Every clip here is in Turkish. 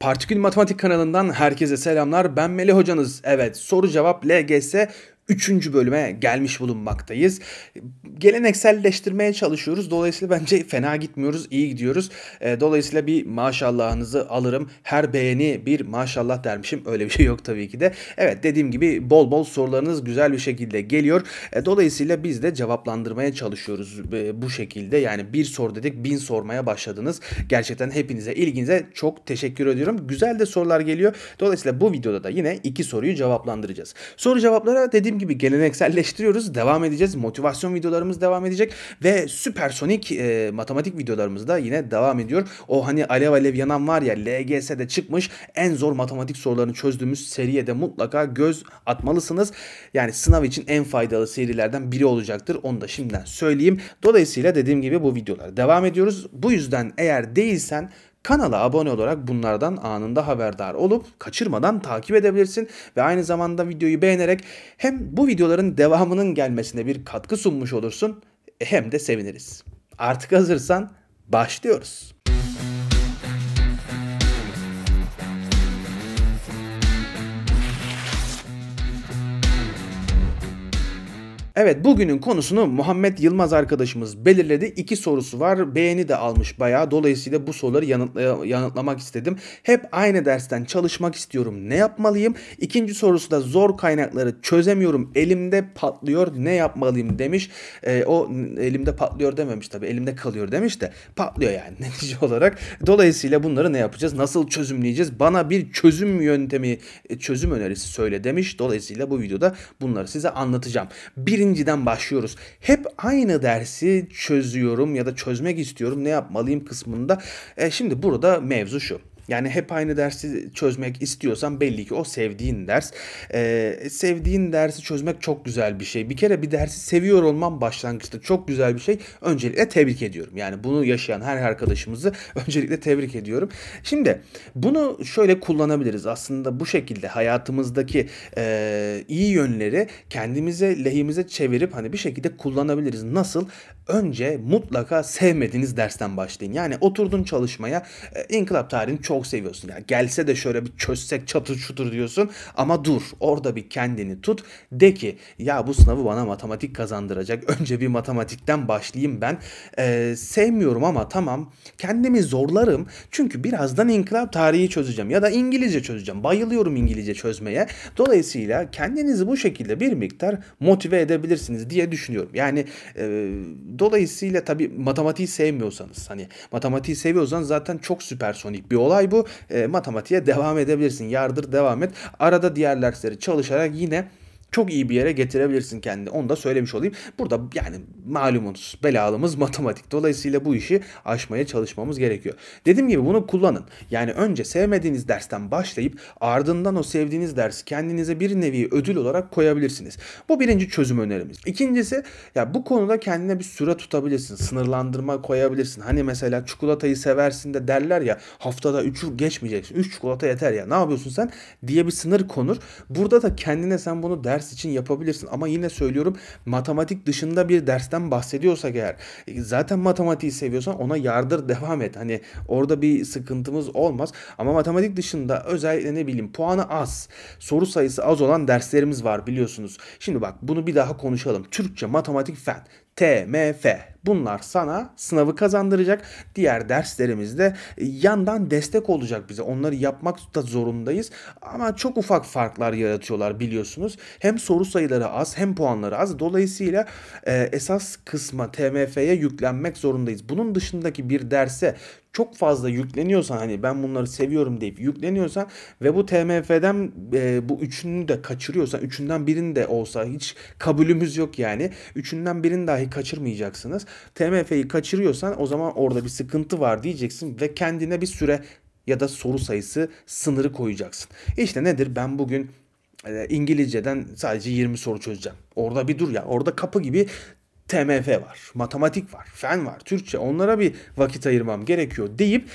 Partikül Matematik kanalından herkese selamlar. Ben Melih hocanız. Evet, soru cevap LGS 3. bölüme gelmiş bulunmaktayız. Gelenekselleştirmeye çalışıyoruz. Dolayısıyla bence fena gitmiyoruz, iyi gidiyoruz. E, dolayısıyla bir maşallahınızı alırım. Her beğeni bir maşallah dermişim. Öyle bir şey yok tabii ki de. Evet dediğim gibi bol bol sorularınız güzel bir şekilde geliyor. E, dolayısıyla biz de cevaplandırmaya çalışıyoruz e, bu şekilde. Yani bir sor dedik bin sormaya başladınız. Gerçekten hepinize ilginize çok teşekkür ediyorum. Güzel de sorular geliyor. Dolayısıyla bu videoda da yine iki soruyu cevaplandıracağız. Soru cevaplara dediğim gibi gelenekselleştiriyoruz. Devam edeceğiz. Motivasyon videolarımız devam edecek ve süpersonik e, matematik videolarımız da yine devam ediyor. O hani alev alev yanan var ya LGS'de çıkmış en zor matematik sorularını çözdüğümüz seriye de mutlaka göz atmalısınız. Yani sınav için en faydalı serilerden biri olacaktır. Onu da şimdiden söyleyeyim. Dolayısıyla dediğim gibi bu videolar devam ediyoruz. Bu yüzden eğer değilsen Kanala abone olarak bunlardan anında haberdar olup kaçırmadan takip edebilirsin ve aynı zamanda videoyu beğenerek hem bu videoların devamının gelmesine bir katkı sunmuş olursun hem de seviniriz. Artık hazırsan başlıyoruz. Evet bugünün konusunu Muhammed Yılmaz arkadaşımız belirledi. İki sorusu var. Beğeni de almış bayağı. Dolayısıyla bu soruları yanıtla yanıtlamak istedim. Hep aynı dersten çalışmak istiyorum. Ne yapmalıyım? İkinci sorusu da zor kaynakları çözemiyorum. Elimde patlıyor. Ne yapmalıyım demiş. E, o elimde patlıyor dememiş tabii. Elimde kalıyor demiş de patlıyor yani netice olarak. Dolayısıyla bunları ne yapacağız? Nasıl çözümleyeceğiz? Bana bir çözüm yöntemi, e, çözüm önerisi söyle demiş. Dolayısıyla bu videoda bunları size anlatacağım. Birinci birinciden başlıyoruz. Hep aynı dersi çözüyorum ya da çözmek istiyorum ne yapmalıyım kısmında. E, şimdi burada mevzu şu. Yani hep aynı dersi çözmek istiyorsan belli ki o sevdiğin ders. Ee, sevdiğin dersi çözmek çok güzel bir şey. Bir kere bir dersi seviyor olman başlangıçta çok güzel bir şey. Öncelikle tebrik ediyorum. Yani bunu yaşayan her arkadaşımızı öncelikle tebrik ediyorum. Şimdi bunu şöyle kullanabiliriz. Aslında bu şekilde hayatımızdaki e, iyi yönleri kendimize lehimize çevirip hani bir şekilde kullanabiliriz. Nasıl? Önce mutlaka sevmediğiniz dersten başlayın. Yani oturdun çalışmaya e, inkılap tarihini çok çok seviyorsun. Ya gelse de şöyle bir çözsek çatır çutur diyorsun ama dur orada bir kendini tut. De ki ya bu sınavı bana matematik kazandıracak. Önce bir matematikten başlayayım ben. Ee, sevmiyorum ama tamam kendimi zorlarım. Çünkü birazdan inkılap tarihi çözeceğim ya da İngilizce çözeceğim. Bayılıyorum İngilizce çözmeye. Dolayısıyla kendinizi bu şekilde bir miktar motive edebilirsiniz diye düşünüyorum. Yani e, dolayısıyla tabii matematiği sevmiyorsanız hani matematiği seviyorsan zaten çok süpersonik bir olay bu e, matematiğe devam edebilirsin. Yardır devam et. Arada diğer dersleri çalışarak yine çok iyi bir yere getirebilirsin kendini. Onu da söylemiş olayım. Burada yani malumunuz belalımız matematik. Dolayısıyla bu işi aşmaya çalışmamız gerekiyor. Dediğim gibi bunu kullanın. Yani önce sevmediğiniz dersten başlayıp ardından o sevdiğiniz dersi kendinize bir nevi ödül olarak koyabilirsiniz. Bu birinci çözüm önerimiz. İkincisi ya bu konuda kendine bir süre tutabilirsin. Sınırlandırma koyabilirsin. Hani mesela çikolatayı seversin de derler ya haftada 3'ü geçmeyeceksin. 3 çikolata yeter ya ne yapıyorsun sen diye bir sınır konur. Burada da kendine sen bunu ders ders için yapabilirsin. Ama yine söylüyorum matematik dışında bir dersten bahsediyorsak eğer e, zaten matematiği seviyorsan ona yardır devam et. Hani orada bir sıkıntımız olmaz. Ama matematik dışında özellikle ne bileyim puanı az, soru sayısı az olan derslerimiz var biliyorsunuz. Şimdi bak bunu bir daha konuşalım. Türkçe, matematik, fen. TMF, Bunlar sana sınavı kazandıracak. Diğer derslerimizde yandan destek olacak bize. Onları yapmak da zorundayız. Ama çok ufak farklar yaratıyorlar biliyorsunuz. Hem soru sayıları az hem puanları az. Dolayısıyla e, esas kısma TMF'ye yüklenmek zorundayız. Bunun dışındaki bir derse çok fazla yükleniyorsan hani ben bunları seviyorum deyip yükleniyorsan ve bu TMF'den e, bu üçünü de kaçırıyorsan üçünden birini de olsa hiç kabulümüz yok yani. Üçünden birini dahi kaçırmayacaksınız. TMF'yi kaçırıyorsan o zaman orada bir sıkıntı var diyeceksin ve kendine bir süre ya da soru sayısı sınırı koyacaksın. İşte nedir ben bugün e, İngilizceden sadece 20 soru çözeceğim. Orada bir dur ya. Orada kapı gibi TMF var, matematik var, fen var, Türkçe onlara bir vakit ayırmam gerekiyor deyip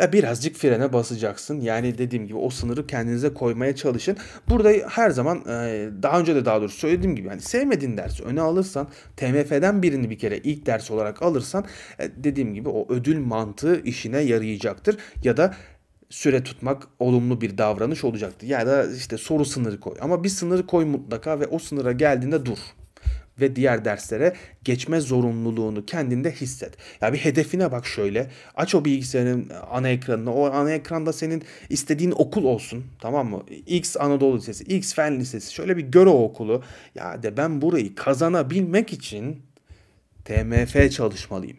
e, birazcık frene basacaksın. Yani dediğim gibi o sınırı kendinize koymaya çalışın. Burada her zaman e, daha önce de daha doğrusu söylediğim gibi yani sevmediğin dersi öne alırsan TMF'den birini bir kere ilk ders olarak alırsan e, dediğim gibi o ödül mantığı işine yarayacaktır. Ya da süre tutmak olumlu bir davranış olacaktır. Ya da işte soru sınırı koy. Ama bir sınırı koy mutlaka ve o sınıra geldiğinde dur ve diğer derslere geçme zorunluluğunu kendinde hisset. Ya bir hedefine bak şöyle. Aç o bilgisayarın e, ana ekranını. O ana ekranda senin istediğin okul olsun. Tamam mı? X Anadolu Lisesi, X Fen Lisesi. Şöyle bir gör o okulu. Ya de ben burayı kazanabilmek için TMF çalışmalıyım.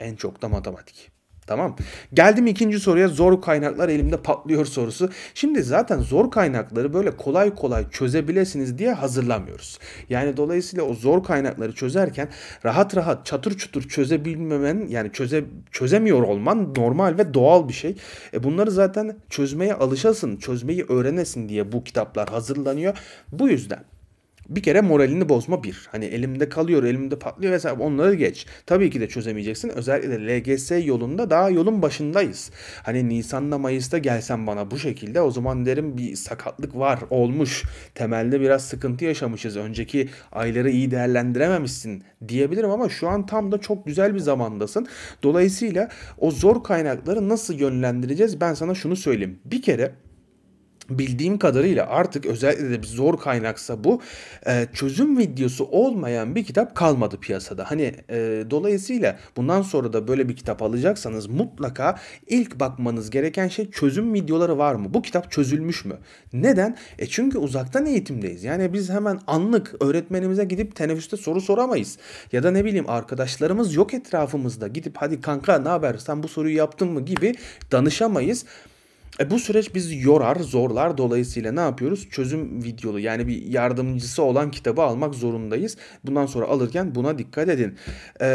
En çok da matematik. Tamam. Geldim ikinci soruya zor kaynaklar elimde patlıyor sorusu. Şimdi zaten zor kaynakları böyle kolay kolay çözebilesiniz diye hazırlamıyoruz. Yani dolayısıyla o zor kaynakları çözerken rahat rahat çatır çutur çözebilmemen yani çöze, çözemiyor olman normal ve doğal bir şey. E bunları zaten çözmeye alışasın, çözmeyi öğrenesin diye bu kitaplar hazırlanıyor. Bu yüzden bir kere moralini bozma bir. Hani elimde kalıyor, elimde patlıyor vesaire onları geç. Tabii ki de çözemeyeceksin. Özellikle LGS yolunda daha yolun başındayız. Hani Nisan'da Mayıs'ta gelsen bana bu şekilde o zaman derim bir sakatlık var olmuş. Temelde biraz sıkıntı yaşamışız. Önceki ayları iyi değerlendirememişsin diyebilirim ama şu an tam da çok güzel bir zamandasın. Dolayısıyla o zor kaynakları nasıl yönlendireceğiz ben sana şunu söyleyeyim. Bir kere bildiğim kadarıyla artık özellikle de bir zor kaynaksa bu e, çözüm videosu olmayan bir kitap kalmadı piyasada. Hani e, dolayısıyla bundan sonra da böyle bir kitap alacaksanız mutlaka ilk bakmanız gereken şey çözüm videoları var mı? Bu kitap çözülmüş mü? Neden? E çünkü uzaktan eğitimdeyiz. Yani biz hemen anlık öğretmenimize gidip teneffüste soru soramayız. Ya da ne bileyim arkadaşlarımız yok etrafımızda gidip hadi kanka ne haber sen bu soruyu yaptın mı gibi danışamayız. E bu süreç bizi yorar, zorlar. Dolayısıyla ne yapıyoruz? Çözüm videolu yani bir yardımcısı olan kitabı almak zorundayız. Bundan sonra alırken buna dikkat edin. E,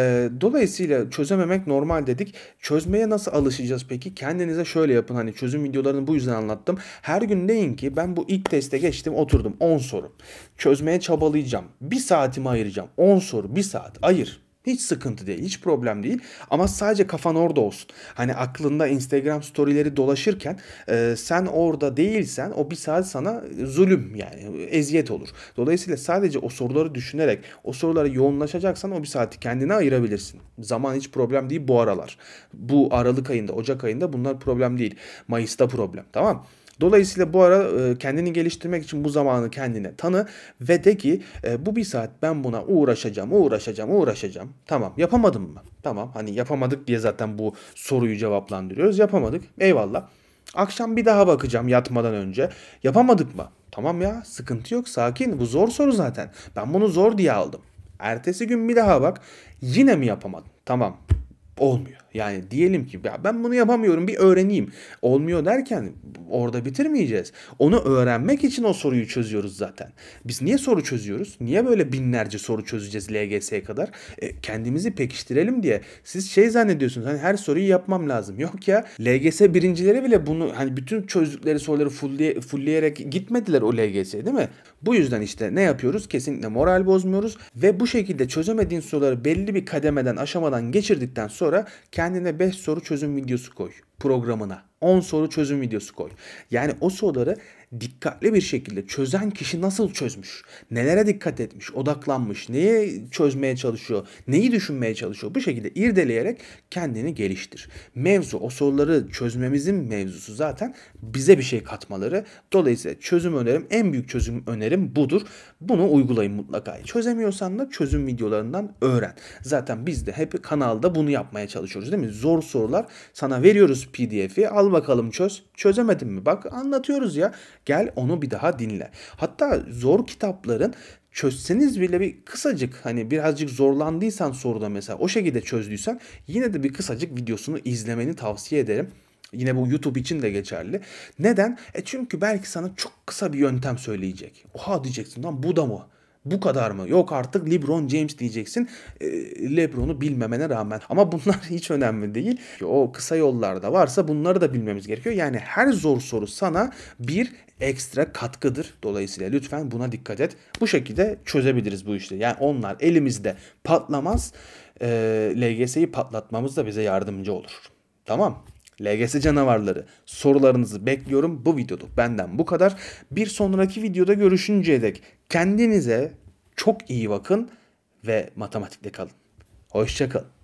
dolayısıyla çözememek normal dedik. Çözmeye nasıl alışacağız peki? Kendinize şöyle yapın. Hani çözüm videolarını bu yüzden anlattım. Her gün deyin ki ben bu ilk teste geçtim oturdum 10 soru. Çözmeye çabalayacağım. Bir saatimi ayıracağım. 10 soru bir saat ayır. Hiç sıkıntı değil, hiç problem değil. Ama sadece kafan orada olsun. Hani aklında Instagram storyleri dolaşırken e, sen orada değilsen o bir saat sana zulüm yani eziyet olur. Dolayısıyla sadece o soruları düşünerek o sorulara yoğunlaşacaksan o bir saati kendine ayırabilirsin. Zaman hiç problem değil bu aralar. Bu Aralık ayında, Ocak ayında bunlar problem değil. Mayıs'ta problem tamam mı? Dolayısıyla bu ara e, kendini geliştirmek için bu zamanı kendine tanı ve de ki e, bu bir saat ben buna uğraşacağım, uğraşacağım, uğraşacağım. Tamam yapamadım mı? Tamam hani yapamadık diye zaten bu soruyu cevaplandırıyoruz. Yapamadık eyvallah. Akşam bir daha bakacağım yatmadan önce. Yapamadık mı? Tamam ya sıkıntı yok sakin bu zor soru zaten. Ben bunu zor diye aldım. Ertesi gün bir daha bak. Yine mi yapamadın? Tamam olmuyor. Yani diyelim ki ya ben bunu yapamıyorum bir öğreneyim. Olmuyor derken orada bitirmeyeceğiz. Onu öğrenmek için o soruyu çözüyoruz zaten. Biz niye soru çözüyoruz? Niye böyle binlerce soru çözeceğiz LGS'ye kadar? E, kendimizi pekiştirelim diye. Siz şey zannediyorsunuz hani her soruyu yapmam lazım. Yok ya LGS birincileri bile bunu hani bütün çözdükleri soruları fulleye, fullleyerek gitmediler o LGS'ye değil mi? Bu yüzden işte ne yapıyoruz? Kesinlikle moral bozmuyoruz ve bu şekilde çözemediğin soruları belli bir kademeden aşamadan geçirdikten sonra sonra kendine 5 soru çözüm videosu koy programına 10 soru çözüm videosu koy. Yani o soruları dikkatli bir şekilde çözen kişi nasıl çözmüş? Nelere dikkat etmiş? Odaklanmış? Neye çözmeye çalışıyor? Neyi düşünmeye çalışıyor? Bu şekilde irdeleyerek kendini geliştir. Mevzu o soruları çözmemizin mevzusu zaten bize bir şey katmaları. Dolayısıyla çözüm önerim en büyük çözüm önerim budur. Bunu uygulayın mutlaka. Çözemiyorsan da çözüm videolarından öğren. Zaten biz de hep kanalda bunu yapmaya çalışıyoruz değil mi? Zor sorular sana veriyoruz pdf'i al bakalım çöz. Çözemedin mi? Bak anlatıyoruz ya. Gel onu bir daha dinle. Hatta zor kitapların çözseniz bile bir kısacık hani birazcık zorlandıysan soruda mesela o şekilde çözdüysen yine de bir kısacık videosunu izlemeni tavsiye ederim. Yine bu YouTube için de geçerli. Neden? E çünkü belki sana çok kısa bir yöntem söyleyecek. Oha diyeceksin lan bu da mı? Bu kadar mı? Yok artık LeBron James diyeceksin. Ee, LeBron'u bilmemene rağmen. Ama bunlar hiç önemli değil. O kısa yollarda varsa bunları da bilmemiz gerekiyor. Yani her zor soru sana bir ekstra katkıdır. Dolayısıyla lütfen buna dikkat et. Bu şekilde çözebiliriz bu işi. Yani onlar elimizde patlamaz. Ee, LGS'yi patlatmamız da bize yardımcı olur. Tamam. LGS canavarları sorularınızı bekliyorum. Bu videoda benden bu kadar. Bir sonraki videoda görüşünceye dek kendinize çok iyi bakın ve matematikte kalın. Hoşçakalın.